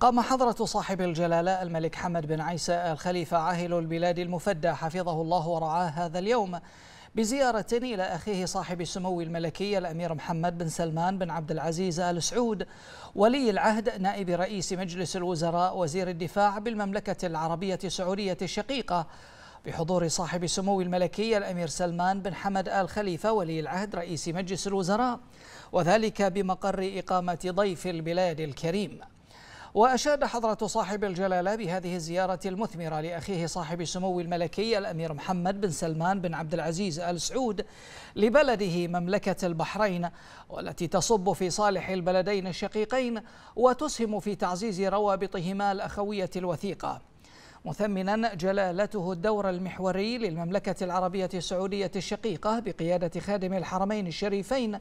قام حضرة صاحب الجلالة الملك حمد بن عيسى الخليفة عاهل البلاد المفدى حفظه الله ورعاه هذا اليوم بزيارة إلى أخيه صاحب السمو الملكي الأمير محمد بن سلمان بن عبد العزيز آل سعود ولي العهد نائب رئيس مجلس الوزراء وزير الدفاع بالمملكة العربية السعودية الشقيقة بحضور صاحب السمو الملكي الأمير سلمان بن حمد آل خليفة ولي العهد رئيس مجلس الوزراء وذلك بمقر إقامة ضيف البلاد الكريم وأشاد حضرة صاحب الجلالة بهذه الزيارة المثمرة لأخيه صاحب السمو الملكي الأمير محمد بن سلمان بن عبد العزيز آل سعود لبلده مملكة البحرين والتي تصب في صالح البلدين الشقيقين وتسهم في تعزيز روابطهما الأخوية الوثيقة مثمنا جلالته الدور المحوري للمملكة العربية السعودية الشقيقة بقيادة خادم الحرمين الشريفين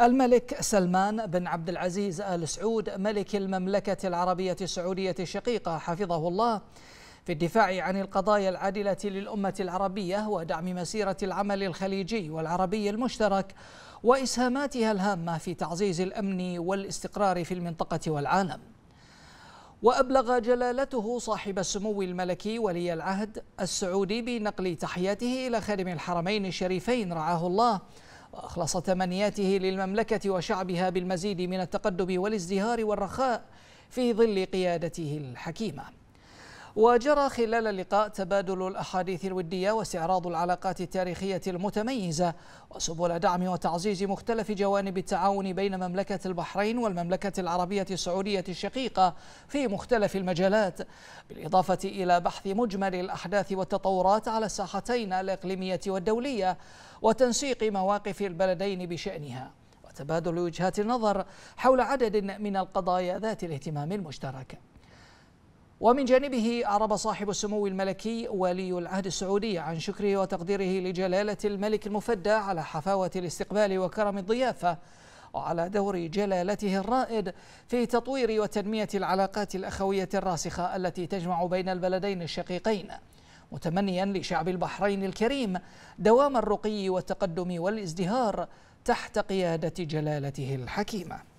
الملك سلمان بن عبد العزيز آل سعود ملك المملكة العربية السعودية الشقيقة حفظه الله في الدفاع عن القضايا العادلة للأمة العربية ودعم مسيرة العمل الخليجي والعربي المشترك وإسهاماتها الهامة في تعزيز الأمن والاستقرار في المنطقة والعالم وأبلغ جلالته صاحب السمو الملكي ولي العهد السعودي بنقل تحياته إلى خادم الحرمين الشريفين رعاه الله وأخلص تمنياته للمملكة وشعبها بالمزيد من التقدم والازدهار والرخاء في ظل قيادته الحكيمه وجرى خلال اللقاء تبادل الأحاديث الودية واستعراض العلاقات التاريخية المتميزة وسبل دعم وتعزيز مختلف جوانب التعاون بين مملكة البحرين والمملكة العربية السعودية الشقيقة في مختلف المجالات بالإضافة إلى بحث مجمل الأحداث والتطورات على الساحتين الإقليمية والدولية وتنسيق مواقف البلدين بشأنها وتبادل وجهات النظر حول عدد من القضايا ذات الاهتمام المشترك ومن جانبه أعرب صاحب السمو الملكي ولي العهد السعودي عن شكره وتقديره لجلالة الملك المفدى على حفاوة الاستقبال وكرم الضيافة وعلى دور جلالته الرائد في تطوير وتنمية العلاقات الأخوية الراسخة التي تجمع بين البلدين الشقيقين متمنيا لشعب البحرين الكريم دوام الرقي والتقدم والازدهار تحت قيادة جلالته الحكيمة